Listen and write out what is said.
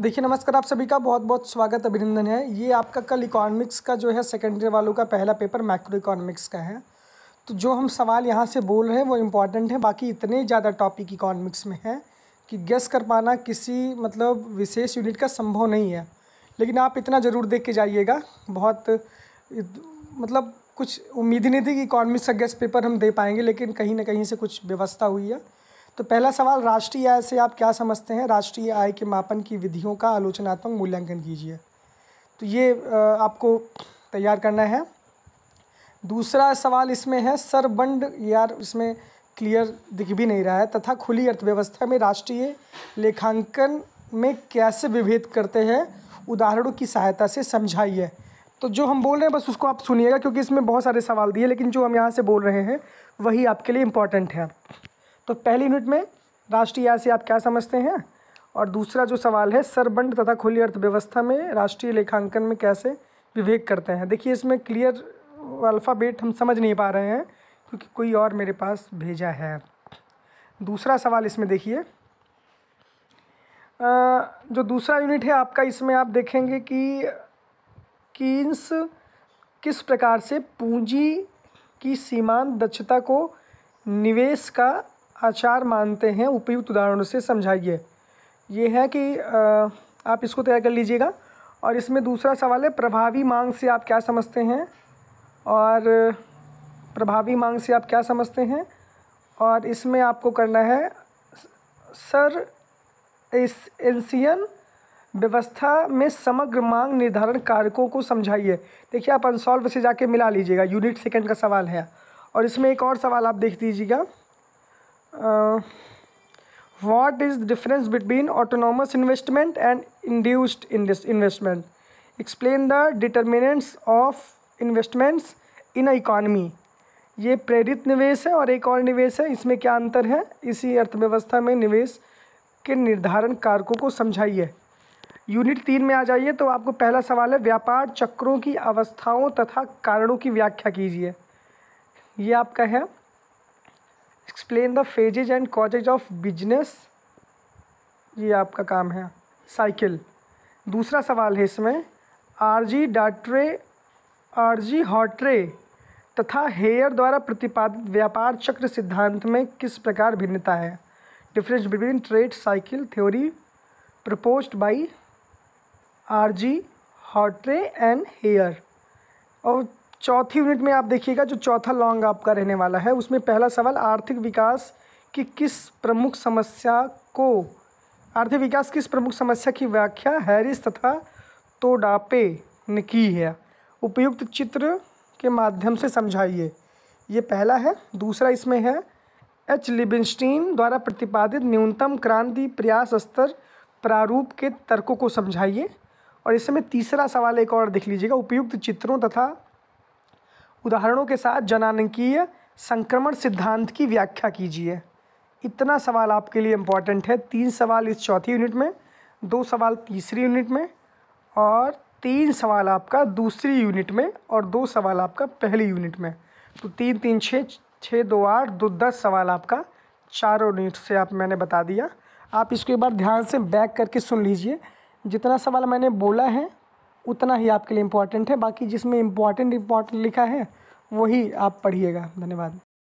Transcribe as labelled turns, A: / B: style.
A: देखिए नमस्कार आप सभी का बहुत बहुत स्वागत अभिनंदन है ये आपका कल इकोनॉमिक्स का जो है सेकेंडरी वालों का पहला पेपर माइक्रो इकोनॉमिक्स का है तो जो हम सवाल यहाँ से बोल रहे हैं वो इम्पॉर्टेंट है बाकी इतने ज़्यादा टॉपिक इकोनॉमिक्स में है कि गेस कर पाना किसी मतलब विशेष यूनिट का संभव नहीं है लेकिन आप इतना ज़रूर देख के जाइएगा बहुत मतलब कुछ उम्मीद नहीं थी कि इकोनॉमिक्स का गेस्ट पेपर हम दे पाएंगे लेकिन कहीं ना कहीं से कुछ व्यवस्था हुई है तो पहला सवाल राष्ट्रीय आय से आप क्या समझते हैं राष्ट्रीय आय के मापन की विधियों का आलोचनात्मक मूल्यांकन कीजिए तो ये आपको तैयार करना है दूसरा सवाल इसमें है सरबंड यार इसमें क्लियर दिख भी नहीं रहा है तथा खुली अर्थव्यवस्था में राष्ट्रीय लेखांकन में कैसे विभेद करते हैं उदाहरणों की सहायता से समझाइए तो जो हम बोल रहे हैं बस उसको आप सुनिएगा क्योंकि इसमें बहुत सारे सवाल दिए लेकिन जो हम यहाँ से बोल रहे हैं वही आपके लिए इम्पॉर्टेंट है तो पहली यूनिट में राष्ट्रीय आय से आप क्या समझते हैं और दूसरा जो सवाल है सरबंड तथा खुली अर्थव्यवस्था में राष्ट्रीय लेखांकन में कैसे विवेक करते हैं देखिए इसमें क्लियर अल्फ़ाबेट हम समझ नहीं पा रहे हैं क्योंकि कोई और मेरे पास भेजा है दूसरा सवाल इसमें देखिए जो दूसरा यूनिट है आपका इसमें आप देखेंगे कि किन्स किस प्रकार से पूंजी की सीमांत दक्षता को निवेश का आचार मानते हैं उपयुक्त उदाहरणों से समझाइए ये है कि आप इसको तैयार कर लीजिएगा और इसमें दूसरा सवाल है प्रभावी मांग से आप क्या समझते हैं और प्रभावी मांग से आप क्या समझते हैं और इसमें आपको करना है सर इस एंसियन व्यवस्था में समग्र मांग निर्धारण कारकों को समझाइए देखिए आप अनसॉल्व से जाके मिला लीजिएगा यूनिट सेकंड का सवाल है और इसमें एक और सवाल आप देख दीजिएगा what is difference between autonomous investment and induced investment explain the determinants of investments in a economy ये प्रेरित निवेश है और एक और निवेश है इसमें क्या अंतर है इसी अर्थव्यवस्था में निवेश के निर्धारण कारकों को समझाइए यूनिट तीन में आ जाइए तो आपको पहला सवाल है व्यापार चक्रों की अवस्थाओं तथा कारणों की व्याख्या कीजिए ये आपका है explain the phases and causes of business ये आपका काम है साइकिल दूसरा सवाल है इसमें आर जी डाट्रे जी हॉट्रे तथा हेयर द्वारा प्रतिपादित व्यापार चक्र सिद्धांत में किस प्रकार भिन्नता है difference between trade cycle theory proposed by G Hawtrey and Hayek और चौथी यूनिट में आप देखिएगा जो चौथा लॉन्ग आपका रहने वाला है उसमें पहला सवाल आर्थिक विकास की किस प्रमुख समस्या को आर्थिक विकास किस प्रमुख समस्या की व्याख्या हैरिस तथा तोडापे ने की है उपयुक्त चित्र के माध्यम से समझाइए ये पहला है दूसरा इसमें है एच लिबिनस्टीन द्वारा प्रतिपादित न्यूनतम क्रांति प्रयास स्तर प्रारूप के तर्कों को समझाइए और इसमें तीसरा सवाल एक और देख लीजिएगा उपयुक्त चित्रों तथा उदाहरणों के साथ जनानकीय संक्रमण सिद्धांत की व्याख्या कीजिए इतना सवाल आपके लिए इम्पॉर्टेंट है तीन सवाल इस चौथी यूनिट में दो सवाल तीसरी यूनिट में और तीन सवाल आपका दूसरी यूनिट में और दो सवाल आपका पहली यूनिट में तो तीन तीन छः छः दो आठ दो दस सवाल आपका चारों यूनिट से आप मैंने बता दिया आप इसको एक बार ध्यान से बैक करके सुन लीजिए जितना सवाल मैंने बोला है उतना ही आपके लिए इम्पॉर्टेंट है बाकी जिसमें इम्पॉर्टेंट इम्पॉर्टेंट लिखा है वही आप पढ़िएगा धन्यवाद